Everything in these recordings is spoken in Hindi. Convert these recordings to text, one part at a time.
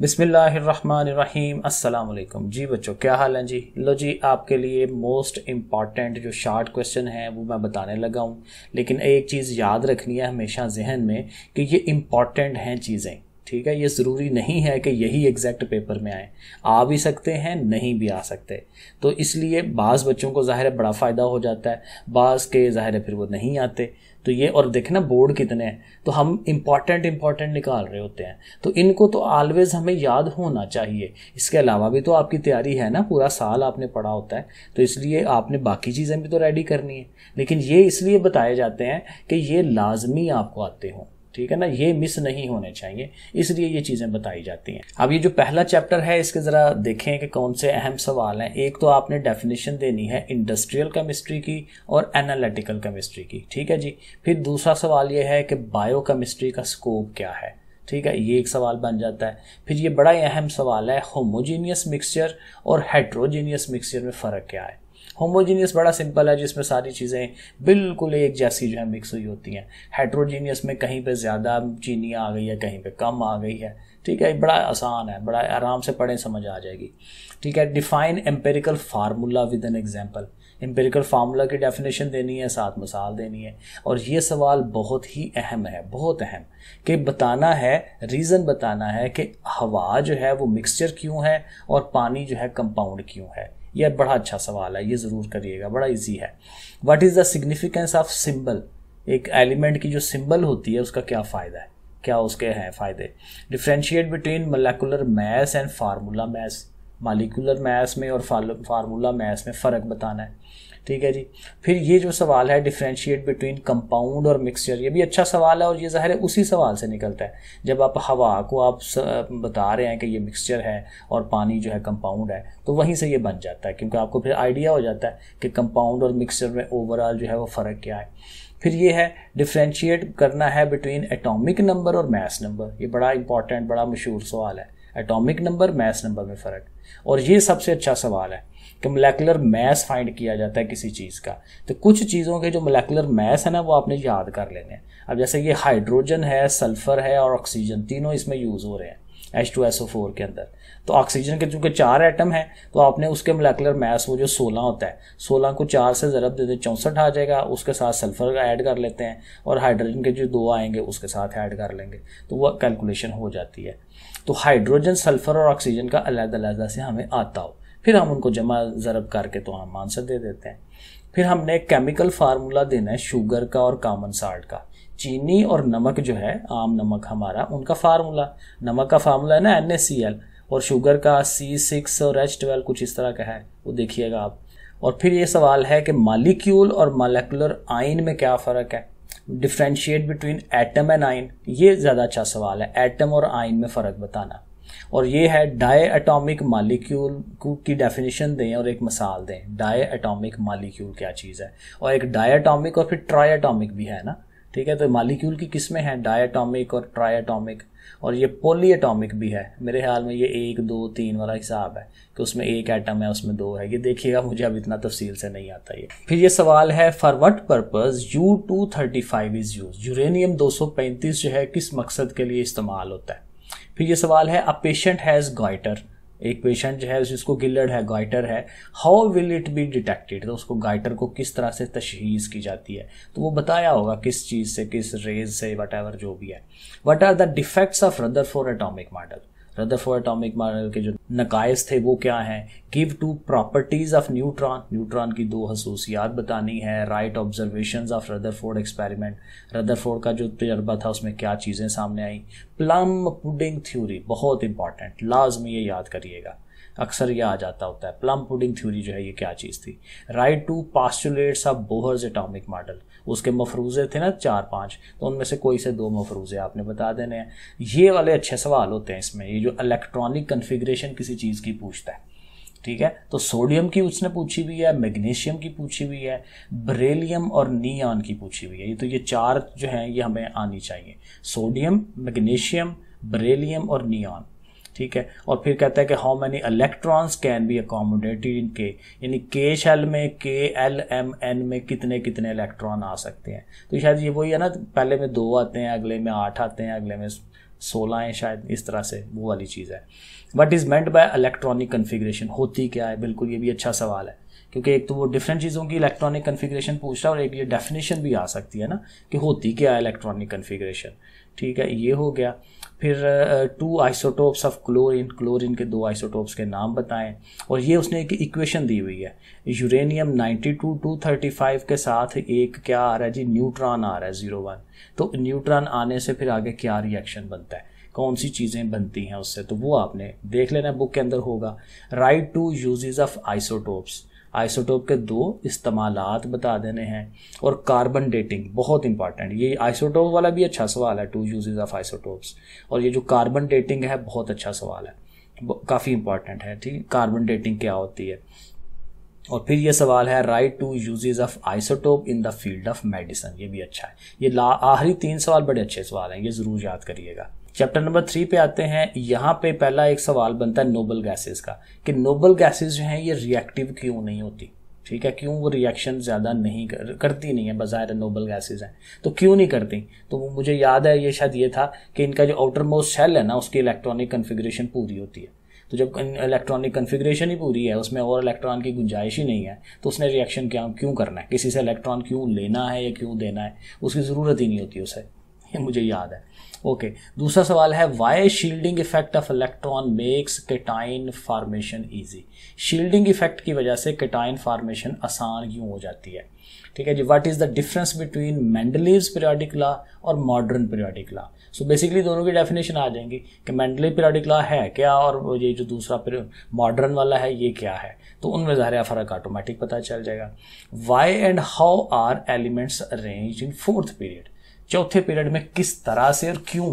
बिसमीम् अल्लाम जी बच्चों क्या हाल है जी लो जी आपके लिए मोस्ट इम्पॉर्टेंट जो शार्ट क्वेश्चन है वो मैं बताने लगा हूँ लेकिन एक चीज़ याद रखनी है हमेशा जहन में कि ये इम्पॉर्टेंट हैं चीज़ें ठीक है ये ज़रूरी नहीं है कि यही एग्जैक्ट पेपर में आए आ भी सकते हैं नहीं भी आ सकते तो इसलिए बाज़ बच्चों को ज़ाहिर बड़ा फ़ायदा हो जाता है बाज़ के ज़ाहिर फिर वो नहीं आते तो ये और देखना बोर्ड कितने हैं तो हम इम्पॉर्टेंट इम्पॉर्टेंट निकाल रहे होते हैं तो इनको तो ऑलवेज हमें याद होना चाहिए इसके अलावा भी तो आपकी तैयारी है ना पूरा साल आपने पढ़ा होता है तो इसलिए आपने बाकी चीज़ें भी तो रेडी करनी है लेकिन ये इसलिए बताए जाते हैं कि ये लाजमी आपको आते हों ठीक है ना ये मिस नहीं होने चाहिए इसलिए ये चीज़ें बताई जाती हैं अब ये जो पहला चैप्टर है इसके ज़रा देखें कि कौन से अहम सवाल हैं एक तो आपने डेफिनेशन देनी है इंडस्ट्रियल केमिस्ट्री की और एनालिटिकल केमिस्ट्री की ठीक है जी फिर दूसरा सवाल ये है कि बायो केमिस्ट्री का स्कोप क्या है ठीक है ये एक सवाल बन जाता है फिर ये बड़ा ही अहम सवाल है होमोजीनियस मिक्सचर और हेट्रोजीनियस मिक्सचर में फ़र्क क्या है होमोजीनियस बड़ा सिंपल है जिसमें सारी चीज़ें बिल्कुल एक जैसी जो है मिक्स हुई होती हैं हेट्रोजीनियस में कहीं पे ज़्यादा चीनियाँ आ गई है कहीं पे कम आ गई है ठीक है बड़ा आसान है बड़ा आराम से पढ़ें समझ आ जाएगी ठीक है define empirical formula with an example empirical formula की डेफिनेशन देनी है साथ मिसाल देनी है और ये सवाल बहुत ही अहम है बहुत अहम कि बताना है रीज़न बताना है कि हवा जो है वो मिक्सचर क्यों है और पानी जो है कंपाउंड क्यों है यह बड़ा अच्छा सवाल है ये ज़रूर करिएगा बड़ा इजी है what is the significance of symbol एक एलिमेंट की जो सिम्बल होती है उसका क्या फ़ायदा है क्या उसके हैं फ़ायदे differentiate between molecular mass and formula mass molecular mass में और फार्मूला मैथ्स में फ़र्क बताना है ठीक है जी फिर ये जो सवाल है डिफ्रेंशिएट बिटवीन कंपाउंड और मिक्सचर ये भी अच्छा सवाल है और ये ज़ाहिर है उसी सवाल से निकलता है जब आप हवा को आप बता रहे हैं कि ये मिक्सचर है और पानी जो है कंपाउंड है तो वहीं से ये बन जाता है क्योंकि आपको फिर आइडिया हो जाता है कि कंपाउंड और मिक्सचर में ओवरऑल जो है वो फ़र्क क्या है फिर ये है डिफ्रेंशिएट करना है बिटवीन एटॉमिक नंबर और मैथ नंबर ये बड़ा इंपॉर्टेंट बड़ा मशहूर सवाल है एटॉमिक नंबर मैस नंबर में फ़र्क और ये सबसे अच्छा सवाल है कि मोलेकुलर मैस फाइंड किया जाता है किसी चीज़ का तो कुछ चीज़ों के जो मोलेकुलर मैस है ना वो आपने याद कर लेने हैं अब जैसे ये हाइड्रोजन है सल्फ़र है और ऑक्सीजन तीनों इसमें यूज़ हो रहे हैं H two S O four के अंदर तो ऑक्सीजन के चूंकि चार एटम हैं तो आपने उसके मोलेकुलर मास वो जो सोलह होता है सोलह को चार से ज़रब दे चौंसठ आ जाएगा उसके साथ सल्फर ऐड कर लेते हैं और हाइड्रोजन के जो दो आएंगे उसके साथ ऐड कर लेंगे तो वह कैलकुलेशन हो जाती है तो हाइड्रोजन सल्फर और ऑक्सीजन का अलग अलहदा से हमें आता हो फिर हम उनको जमा ज़रब करके तो हम आंसर दे देते हैं फिर हमने केमिकल फार्मूला देना है शुगर का और कामन साल्ट का चीनी और नमक जो है आम नमक हमारा उनका फार्मूला नमक का फार्मूला है ना एन और शुगर का सी सिक्स और एच ट्वेल्व कुछ इस तरह का है वो देखिएगा आप और फिर ये सवाल है कि मालिक्यूल और मालिकुलर आइन में क्या फ़र्क है डिफ्रेंशिएट बिटवीन एटम एंड आइन ये ज़्यादा अच्छा सवाल है एटम और आइन में फ़र्क बताना और ये है डाई एटॉमिक मालिक्यूल की डेफिनेशन दें और एक मिसाल दें डाई एटॉमिक मालिक्यूल क्या चीज़ है और एक डाई एटॉमिक और फिर ट्राई एटॉमिक भी है ना ठीक है तो मालिक्यूल की किस्में हैं डायटॉमिक और ट्राइटॉमिक और ये पोलीएटॉमिक भी है मेरे ख्याल में ये एक दो तीन वाला हिसाब है कि उसमें एक एटम है उसमें दो है ये देखिएगा मुझे अब इतना तफसील से नहीं आता ये फिर ये सवाल है for what purpose U two thirty five is use uranium दो सौ पैंतीस जो है किस मकसद के लिए इस्तेमाल होता है फिर ये सवाल है अ पेशेंट हैज़ गॉइटर एक पेशेंट जो है जिसको गिलड है गाइटर है how will it be detected तो उसको गाइटर को किस तरह से तशहीस की जाती है तो वो बताया होगा किस चीज़ से किस रेज से वट जो भी है what are the defects of Rutherford atomic model Rutherford atomic model के जो नकायस थे वो क्या हैं give two properties of neutron neutron की दो खसूसियात बतानी है write observation of Rutherford experiment Rutherford का जो तजर्बा था उसमें क्या चीज़ें सामने आई प्लम पुडिंग थ्योरी बहुत इंपॉर्टेंट लाजमी ये याद करिएगा अक्सर यह आ जाता होता है प्लम पुडिंग थ्योरी जो है ये क्या चीज़ थी write two postulates of Bohr's atomic model उसके मफरूजे थे ना चार पाँच तो उनमें से कोई से दो मफरूजे आपने बता देने हैं ये वाले अच्छे सवाल होते हैं इसमें ये जो इलेक्ट्रॉनिक कन्फिग्रेशन किसी चीज़ की पूछता है ठीक है तो सोडियम की उसने पूछी हुई है मैग्नीशियम की पूछी हुई है ब्रेलियम और नियॉन की पूछी हुई है ये तो ये चार जो हैं ये हमें आनी चाहिए सोडियम मैग्नीशियम ब्रेलियम और नियॉन ठीक है और फिर कहता है कि how many electrons can be accommodated in K यानी के शेल में के एल एम एन में कितने कितने इलेक्ट्रॉन आ सकते हैं तो शायद ये वही है ना पहले में दो आते हैं अगले में आठ आते हैं अगले में सोलह हैं शायद इस तरह से वो वाली चीज़ है what is meant by electronic configuration होती क्या है बिल्कुल ये भी अच्छा सवाल है क्योंकि एक तो वो डिफरेंट चीज़ों की इलेक्ट्रॉनिक कन्फिग्रेशन पूछ रहा है और एक ये डेफिनेशन भी आ सकती है ना कि होती क्या है इलेक्ट्रॉनिक कन्फिग्रेशन ठीक है ये हो गया फिर two isotopes of chlorine chlorine के दो आइसोटोप्स के नाम बताएं और ये उसने एक इक्वेशन दी हुई है यूरेनियम 92 235 के साथ एक क्या आ रहा है जी न्यूट्रॉन आ रहा है ज़ीरो वन तो न्यूट्रॉन आने से फिर आगे क्या रिएक्शन बनता है कौन सी चीज़ें बनती हैं उससे तो वो आपने देख लेना बुक के अंदर होगा write two uses of isotopes isotope के दो इस्तेमाल बता देने हैं और कार्बन डेटिंग बहुत इंपॉर्टेंट ये आइसोटोप वाला भी अच्छा सवाल है टू यूजेज ऑफ आइसोटोप्स और ये जो कार्बन डेटिंग है बहुत अच्छा सवाल है काफ़ी इंपॉर्टेंट है ठीक कार्बन डेटिंग क्या होती है और फिर ये सवाल है write two uses of isotope in the field of medicine ये भी अच्छा है ये आखिरी तीन सवाल बड़े अच्छे सवाल हैं ये ज़रूर याद करिएगा चैप्टर नंबर थ्री पे आते हैं यहाँ पे पहला एक सवाल बनता है नोबल गैसेस का कि नोबल गैसेस जो हैं ये रिएक्टिव क्यों नहीं होती ठीक है क्यों वो रिएक्शन ज़्यादा नहीं कर, करती नहीं है बाज़ाहिर नोबल गैसेज हैं तो क्यों नहीं करती तो मुझे याद है ये शायद ये था कि इनका जो आउटर मोस्ट सेल है ना उसकी इलेक्ट्रॉनिक कन्फिग्रेशन पूरी होती है तो जब इलेक्ट्रॉनिक कन्फिग्रेशन ही पूरी है उसमें और इलेक्ट्रॉन की गुंजाइश ही नहीं है तो उसने रिएक्शन क्या क्यों करना है किसी से इलेक्ट्रॉन क्यों लेना है या क्यों देना है उसकी ज़रूरत ही नहीं होती उसे ये मुझे याद है ओके okay. दूसरा सवाल है why shielding effect of electron makes cation formation easy shielding effect की वजह से केटाइन फार्मेशन आसान क्यों हो जाती है ठीक है जी what is the difference between Mendeleev's periodic law और मॉडर्न पीरियडिक सो बेसिकली दोनों की डेफिनेशन आ जाएंगी कि मैंडली पीरियडिक है क्या और ये जो दूसरा मॉडर्न वाला है ये क्या है तो उनमें ज़ाहिर फ़र्क ऑटोमेटिक पता चल जाएगा why and how are elements arrange in fourth period चौथे पीरियड में किस तरह से और क्यों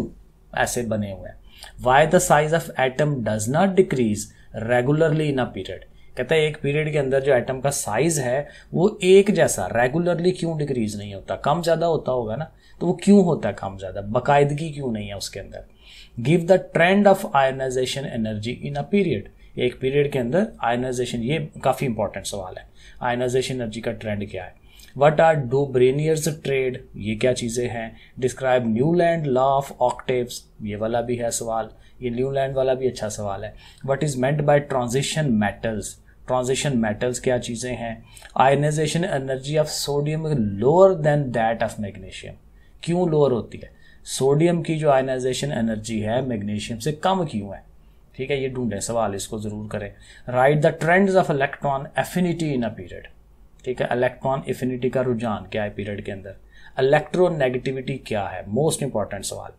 ऐसे बने हुए हैं why the size of atom does not decrease regularly in a period कहता है एक पीरियड के अंदर जो एटम का साइज है वो एक जैसा रेगुलरली क्यों डिक्रीज नहीं होता कम ज़्यादा होता होगा ना तो वो क्यों होता है कम ज़्यादा बाकायदगी क्यों नहीं है उसके अंदर give the trend of ionization energy in a period एक पीरियड के अंदर आयनाइजेशन ये काफ़ी इंपॉर्टेंट सवाल है आयनाइजेशन एनर्जी का ट्रेंड क्या है what are Dobereiner's triads ये क्या चीज़ें हैं describe Newlands law of octave ये वाला भी है सवाल ये न्यू लैंड वाला भी अच्छा सवाल है what is meant by transition metals transition metals क्या चीज़ें हैं ionization energy of sodium lower than that of magnesium क्यों लोअर होती है सोडियम की जो आयनाइजेशन एनर्जी है मैग्नीशियम से कम क्यों है ठीक है ये ढूंढें सवाल इसको ज़रूर करें write the trends of electron affinity in a period ठीक है इलेक्ट्रॉन इफिनिटी का रुझान क्या है पीरियड के अंदर इलेक्ट्रोनेगेटिविटी क्या है मोस्ट इंपॉर्टेंट सवाल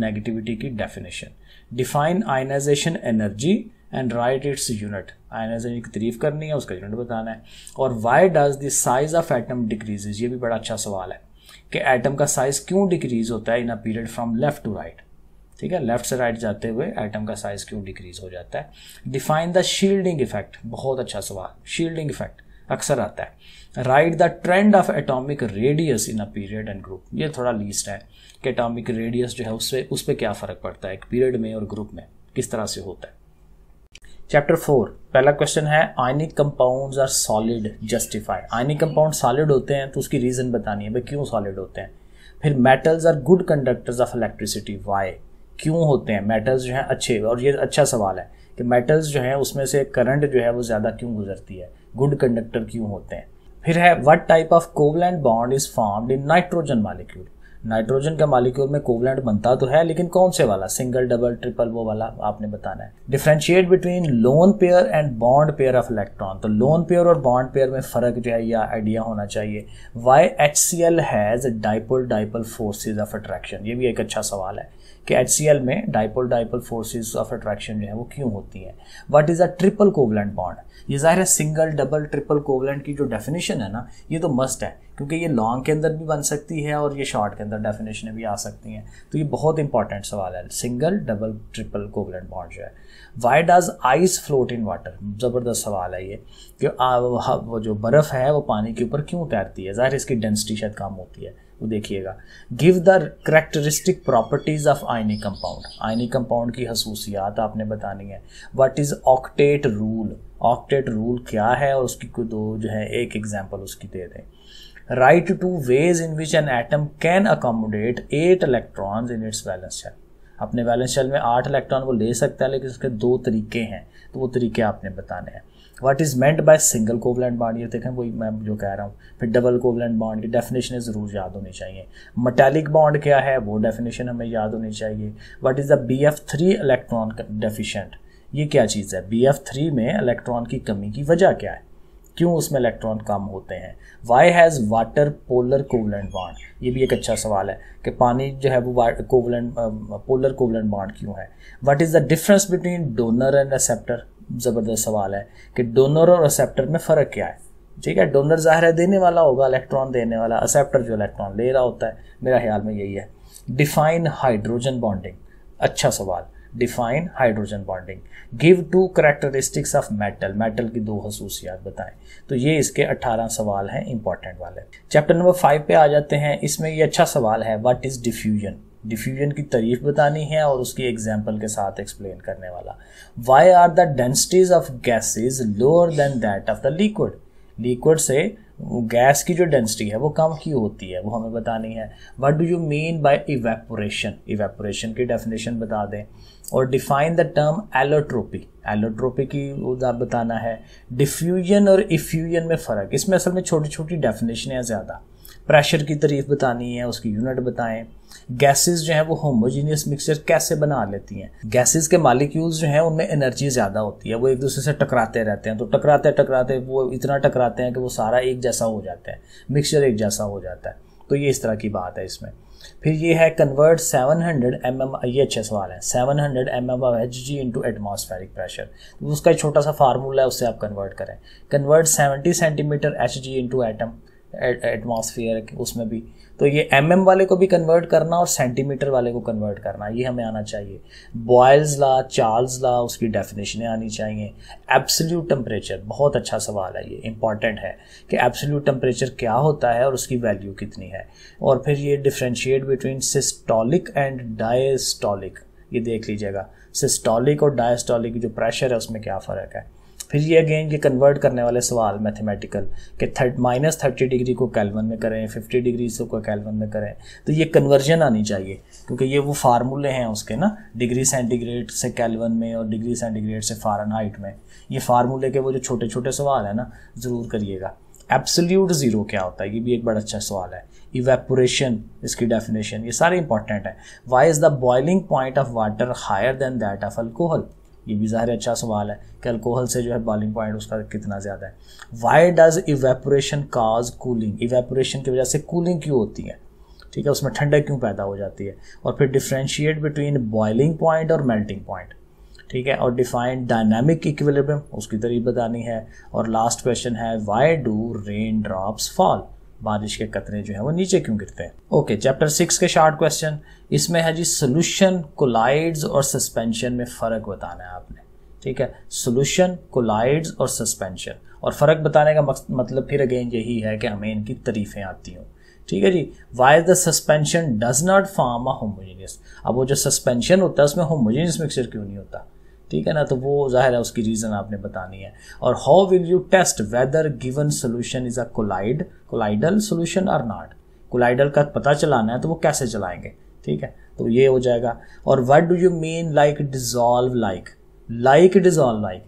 नेगेटिविटी की definition define ionization energy and write its unit ionization की तारीफ करनी है उसका यूनिट बताना है और why does the size of atom decreases ये भी बड़ा अच्छा सवाल है कि एटम का साइज क्यों डिक्रीज होता है in a period from left to right ठीक है लेफ्ट से राइट right जाते हुए एटम का साइज क्यों डिक्रीज हो जाता है डिफाइन द शील्डिंग इफेक्ट बहुत अच्छा सवाल शील्डिंग इफेक्ट अक्सर आता है write the trend of atomic radius in a period and group ये थोड़ा लीस्ट है कि एटॉमिक रेडियस जो है उससे उस पर क्या फ़र्क पड़ता है एक पीरियड में और ग्रुप में किस तरह से होता है चैप्टर फोर पहला क्वेश्चन है ionic compounds are solid justified ionic compound solid होते हैं तो उसकी रीज़न बतानी है भाई क्यों सॉलिड होते हैं फिर metals are good conductors of electricity why क्यों होते हैं मेटल्स जो हैं अच्छे और ये अच्छा सवाल है कि मेटल्स जो हैं उसमें से करंट जो है वो ज़्यादा क्यों गुजरती है गुड कंडक्टर क्यों होते हैं फिर है what type of covalent bond is formed in nitrogen molecule nitrogen का मालिक्यूल में कोवलैंड बनता तो है लेकिन कौन से वाला सिंगल डबल ट्रिपल वो वाला आपने बताना है differentiate between lone pair and bond pair of electron तो लोन पेयर और बॉन्ड पेयर में फर्क जो है यह आइडिया होना चाहिए why H C L has dipole dipole forces of attraction ये भी एक अच्छा सवाल है कि एच में dipole dipole forces of attraction जो है वो क्यों होती है what is a triple covalent bond ये जाहिर है सिंगल डबल ट्रिपल कोवलेंट की जो डेफिनेशन है ना ये तो मस्ट है क्योंकि ये लॉन्ग के अंदर भी बन सकती है और ये शॉर्ट के अंदर डेफिनेशन भी आ सकती हैं तो ये बहुत इंपॉर्टेंट सवाल है single double triple covalent bond जो है why does ice float in water ज़बरदस्त सवाल है ये कि वो जो बर्फ़ है वो पानी के ऊपर क्यों तैरती है ज़ाहिर इसकी डेंसिटी शायद कम होती है वो देखिएगा give the characteristic properties of ionic compound ionic compound की खसूसियात आपने बतानी है what is octet rule octet rule क्या है और उसकी दो जो है एक एग्जाम्पल उसकी दे दें write two ways in which an atom can accommodate eight electron in its valence shell अपने बैलेंस शेल में आठ इलेक्ट्रॉन वो ले सकता है लेकिन उसके दो तरीके हैं तो वो तरीके आपने बताने हैं what is meant by single covalent bond ये देखें वही मैं जो कह रहा हूँ फिर डबल कोवलैंड बॉन्ड की डेफिनेशन ज़रूर याद होनी चाहिए मटैलिक बॉन्ड क्या है वो डेफिनेशन हमें याद होनी चाहिए what is the B F three electron deficient ये क्या चीज़ है बी एफ थ्री में इलेक्ट्रॉन की कमी की वजह क्या है क्यों उसमें इलेक्ट्रॉन कम होते हैं why has water polar covalent bond ये भी एक अच्छा सवाल है कि पानी जो है वो कोवलैंड पोलर कोवलेंट बॉन्ड क्यों है what is the difference between donor and acceptor ज़बरदस्त सवाल है कि डोनर और असेप्टर में फ़र्क क्या है ठीक है डोनर ज़ाहिर है देने वाला होगा इलेक्ट्रॉन देने वाला असेप्टर जो इलेक्ट्रॉन ले रहा होता है मेरा ख्याल में यही है डिफाइन हाइड्रोजन बॉन्डिंग अच्छा सवाल define hydrogen bonding give two characteristics of metal metal की दो खसूसियात बताएं तो ये इसके 18 सवाल हैं इंपॉर्टेंट वाले चैप्टर नंबर फाइव पे आ जाते हैं इसमें ये अच्छा सवाल है वट इज़ डिफ्यूजन डिफ्यूजन की तारीफ बतानी है और उसकी एग्जाम्पल के साथ एक्सप्लेन करने वाला why are the densities of gases lower than that of the liquid liquid से गैस की जो डेंसिटी है वो कम क्यों होती है वो हमें बतानी है what do you mean by evaporation evaporation की डेफिनेशन बता दें और define the term allotropy allotropy की बताना है डिफ्यूजन और इफ्यूजन में फ़र्क इसमें असल में छोटी छोटी डेफिनेशन है ज़्यादा प्रेशर की तारीफ बतानी है उसकी यूनिट बताएं गैसेस जो है वो होमोजीनियस मिक्सचर कैसे बना लेती हैं गैसेस के मालिक्यूल्स जो हैं उनमें एनर्जी ज़्यादा होती है वो एक दूसरे से टकराते रहते हैं तो टकराते टकराते वो इतना टकराते हैं कि वो सारा एक जैसा हो जाता है मिक्सचर एक जैसा हो जाता है तो ये इस तरह की बात है इसमें फिर ये है कन्वर्ट 700 हंड्रेड एम एम ये अच्छे सवाल है 700 hundred M M H G into atmospheric pressure उसका एक छोटा सा फार्मूला है उससे आप कन्वर्ट करें convert 70 centimetre H G into atom atmosphere उसमें भी तो ये एम mm वाले को भी कन्वर्ट करना और सेंटीमीटर वाले को कन्वर्ट करना ये हमें आना चाहिए बॉयल्स ला चार्ल्स ला उसकी डेफिनेशनें आनी चाहिए एब्सोल्यूट टेम्परेचर बहुत अच्छा सवाल है ये इंपॉर्टेंट है कि एब्सोल्यूट टेम्परेचर क्या होता है और उसकी वैल्यू कितनी है और फिर ये differentiate between systolic and diastolic ये देख लीजिएगा सिस्टोलिक और डायस्टोलिक जो प्रेशर है उसमें क्या फ़र्क है फिर ये अगेन ये कन्वर्ट करने वाले सवाल मैथमेटिकल कि थर्ट माइनस थर्टी डिग्री को कैलवन में करें फिफ्टी डिग्री को कैलवन में करें तो ये कन्वर्जन आनी चाहिए क्योंकि ये वो फार्मूले हैं उसके ना डिग्री सेंटीग्रेड से कैलवन में और डिग्री सेंटीग्रेड से फारन में ये फार्मूले के वो जो छोटे छोटे सवाल हैं ना ज़रूर करिएगा एब्सोल्यूट ज़ीरो क्या होता है ये भी एक बड़ा अच्छा सवाल है इवेपोरेशन इसकी डेफिनेशन ये सारे इंपॉर्टेंट है why is the boiling point of water higher than that of alcohol ये भी ज़ाहिर अच्छा सवाल है कि अल्कोहल से जो है बॉलिंग पॉइंट उसका कितना ज़्यादा है why does evaporation cause cooling evaporation की वजह से कूलिंग क्यों होती है ठीक है उसमें ठंडक क्यों पैदा हो जाती है और फिर डिफ्रेंशिएट बिटवीन बॉइलिंग पॉइंट और मेल्टिंग पॉइंट ठीक है और डिफाइन डायनामिक इक्विलिब्रियम उसकी तरीब बतानी है और लास्ट क्वेश्चन है why do rain drops fall बारिश के कतरे जो है वो नीचे क्यों गिरते हैं ओके चैप्टर सिक्स के शार्ट क्वेश्चन इसमें है जी सोल्यूशन कोलाइड्स और सस्पेंशन में फ़र्क बताना है आपने ठीक है सोल्यूशन कोलाइड्स और सस्पेंशन और फ़र्क बताने का मतलब फिर अगेन यही है कि हमें इनकी तरीफ़ें आती हों ठीक है जी why the suspension does not form a homogeneous अब वो जो सस्पेंशन होता है उसमें होमोजीनियस मिक्सचर क्यों नहीं होता ठीक है ना तो वो जाहिर है उसकी रीज़न आपने बतानी है और how will you test whether given solution is a colloid colloidal solution और नॉट कोलाइडल का पता चलाना है तो वो कैसे चलाएंगे ठीक है तो ये हो जाएगा और what do you mean like dissolve like like dissolve like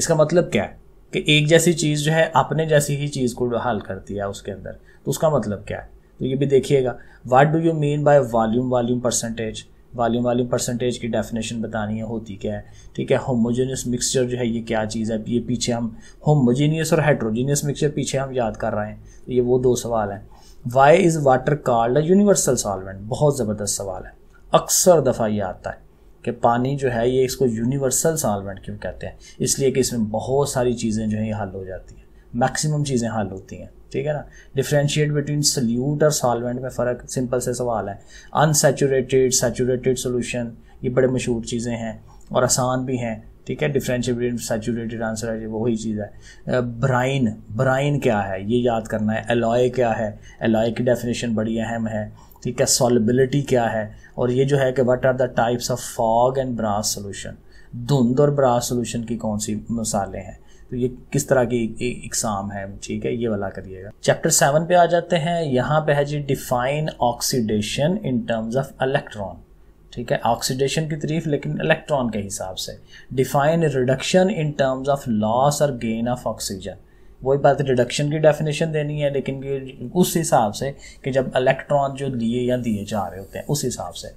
इसका मतलब क्या है कि एक जैसी चीज़ जो है अपने जैसी ही चीज़ को हल करती है उसके अंदर तो उसका मतलब क्या है तो ये भी देखिएगा what do you mean by volume volume percentage volume वाली परसेंटेज की डेफिनेशन बतानी है होती क्या है ठीक है होमोजेनियस मिक्सचर जो है ये क्या चीज़ है ये पीछे हम होमोजेनियस और हाइड्रोजीनियस मिक्सचर पीछे हम याद कर रहे हैं तो ये वो दो सवाल हैं why is water called a universal solvent बहुत ज़बरदस्त सवाल है अक्सर दफ़ा ये आता है कि पानी जो है ये इसको यूनिवर्सल सॉल्वेंट क्यों कहते हैं इसलिए कि इसमें बहुत सारी चीज़ें जो हैं ये हल हो जाती हैं मैक्सिमम चीज़ें हल होती हैं ठीक है ना डिफ्रेंशिएट बिटवीन सल्यूट और सॉल्वेंट में फ़र्क सिंपल से सवाल है अनसेचूरेटेड सेचूरेटेड सोल्यूशन ये बड़े मशहूर चीज़ें हैं और आसान भी हैं ठीक है डिफ्रेंशिएट बिटवीन आंसर है वही चीज़ है ब्राइन ब्राइन क्या है ये याद करना है एलॉय क्या है एलॉय की डेफिनेशन बड़ी अहम है ठीक है सॉलिबिलिटी क्या है और ये जो है कि what are the types of fog and brass solution धुंध और ब्रास सोल्यूशन की कौन सी मिसालें हैं तो ये किस तरह की इकसाम है ठीक है ये वाला करिएगा चैप्टर सेवन पे आ जाते हैं यहाँ पे है जी define oxidation in terms of electron ठीक है ऑक्सीडेशन की तरीफ लेकिन इलेक्ट्रॉन के हिसाब से define reduction in terms of loss और गेन ऑफ ऑक्सीजन वही बात रिडक्शन की डेफिनेशन देनी है लेकिन उस हिसाब से कि जब इलेक्ट्रॉन जो लिए या दिए जा रहे होते हैं उस हिसाब से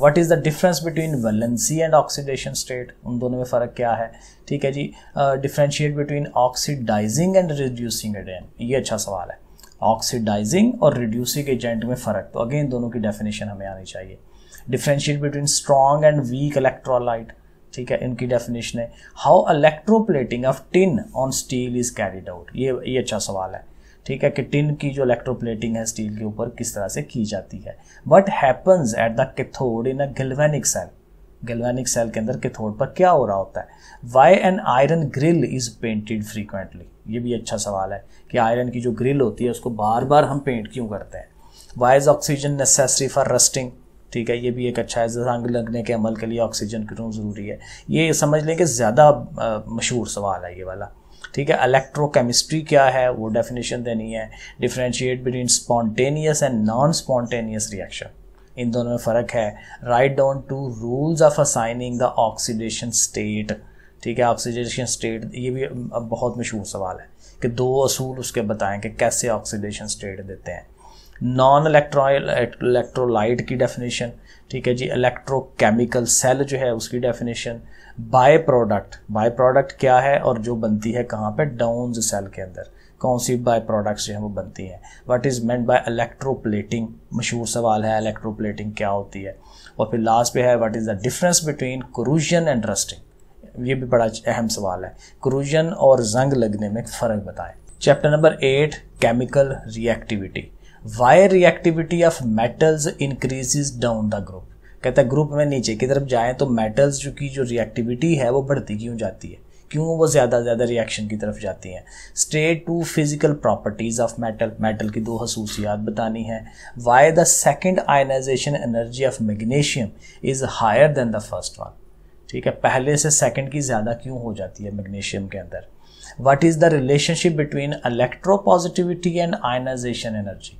what is the difference between valency and oxidation state उन दोनों में फ़र्क क्या है ठीक है जी differentiate between oxidizing and reducing agent ये अच्छा सवाल है ऑक्सीडाइजिंग और रिड्यूसिंग एजेंट में फ़र्क तो अगेन दोनों की डेफिनेशन हमें आनी चाहिए differentiate between strong and weak electrolyte ठीक है इनकी डेफिनेशन है how electroplating of tin on steel is carried out ये ये अच्छा सवाल है ठीक है कि टिन की जो इलेक्ट्रोप्लेटिंग है स्टील के ऊपर किस तरह से की जाती है what happens at the cathode in a galvanic cell galvanic cell के अंदर कैथोड पर क्या हो रहा होता है why an iron grill is painted frequently ये भी अच्छा सवाल है कि आयरन की जो ग्रिल होती है उसको बार बार हम पेंट क्यों करते हैं why is oxygen necessary for rusting ठीक है ये भी एक अच्छा है जंग लगने के अमल के लिए ऑक्सीजन क्यों ज़रूरी है ये समझ लें कि ज़्यादा मशहूर सवाल है ये वाला ठीक है इलेक्ट्रोकेमिस्ट्री क्या है वो डेफिनेशन देनी है differentiate between spontaneous and non spontaneous reaction इन दोनों में फ़र्क है write down two rules of assigning the oxidation state ठीक है ऑक्सीडेशन स्टेट ये भी बहुत मशहूर सवाल है कि दो असूल उसके बताएं कि कैसे ऑक्सीडेशन स्टेट देते हैं नॉन इलेक्ट्रॉल इलेक्ट्रोलाइट की डेफिनेशन ठीक है जी इलेक्ट्रोकेमिकल सेल जो है उसकी definition by product by product क्या है और जो बनती है कहाँ पे डाउन सेल के अंदर कौन सी बाय प्रोडक्ट्स जो है वो बनती हैं what is meant by electroplating मशहूर सवाल है इलेक्ट्रोप्लेटिंग क्या होती है और फिर लास्ट पे है what is the difference between corrosion and rusting ये भी बड़ा अहम सवाल है क्रूजन और जंग लगने में फ़र्क बताएं chapter number eight chemical reactivity why reactivity of metals increases down the group कहते हैं ग्रुप में नीचे की तरफ जाएं तो मेटल्स जो की जो रिएक्टिविटी है वो बढ़ती क्यों जाती है क्यों वो ज़्यादा ज़्यादा रिएक्शन की तरफ जाती हैं state two physical properties of metal metal की दो खसूसियात बतानी है why the second ionization energy of magnesium is higher than the first one ठीक है पहले से सेकेंड की ज़्यादा क्यों हो जाती है मैग्नीशियम के अंदर what is the relationship between positivity and ionization energy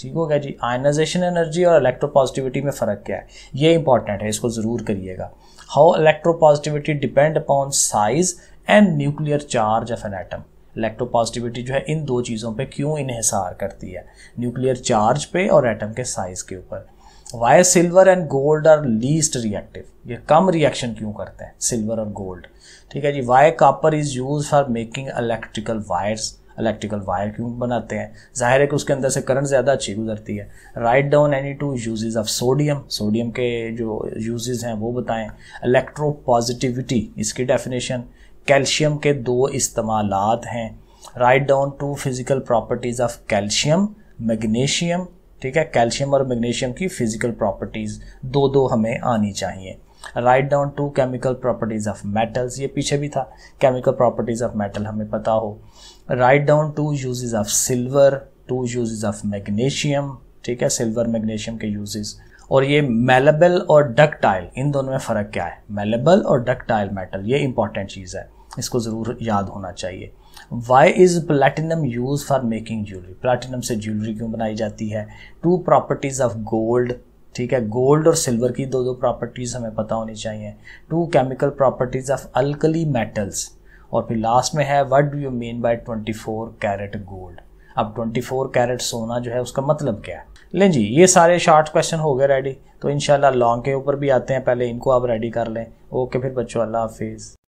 ठीक हो गया जी आयनाइजेशन एनर्जी और इलेक्ट्रोपॉजिटिविटी में फ़र्क क्या है ये इंपॉर्टेंट है इसको ज़रूर करिएगा how electropositivity depend upon size and nuclear charge of an atom electropositivity जो है इन दो चीज़ों पे क्यों इन्हसार करती है न्यूक्लियर चार्ज पे और एटम के साइज़ के ऊपर why silver and gold are least reactive ये कम रिएक्शन क्यों करते हैं सिल्वर और गोल्ड ठीक है जी why copper is use for making electrical wires electrical wire क्यों बनाते हैं जाहिर है कि उसके अंदर से करंट ज़्यादा अच्छी गुजरती है write down any two uses of sodium sodium के जो यूजेज हैं वो बताएं इलेक्ट्रो पॉजिटिविटी इसकी डेफिनेशन कैल्शियम के दो इस्तेमाल हैं write down two physical properties of calcium magnesium ठीक है कैल्शियम और मैग्नीशियम की फिजिकल प्रॉपर्टीज़ दो दो हमें आनी चाहिए write down two chemical properties of metals ये पीछे भी था केमिकल प्रॉपर्टीज़ ऑफ मेटल हमें पता हो write down two uses of silver two uses of magnesium ठीक है सिल्वर मैग्नीशियम के यूजेज और ये मेलेबल और डक्टाइल इन दोनों में फ़र्क क्या है मेलेबल और डक्टाइल मेटल ये इंपॉर्टेंट चीज़ है इसको ज़रूर याद होना चाहिए why is platinum use for making jewellery platinum से ज्वेलरी क्यों बनाई जाती है टू प्रॉपर्टीज़ ऑफ गोल्ड ठीक है गोल्ड और सिल्वर की दो दो प्रॉपर्टीज़ हमें पता होनी चाहिए two chemical properties of alkali metals और फिर लास्ट में है what do you mean by 24 carat gold अब 24 कैरेट सोना जो है उसका मतलब क्या है लें जी ये सारे शॉर्ट क्वेश्चन हो गए रेडी तो इनशाला लॉन्ग के ऊपर भी आते हैं पहले इनको आप रेडी कर लें ओके फिर बच्चों अल्लाह हाफिज़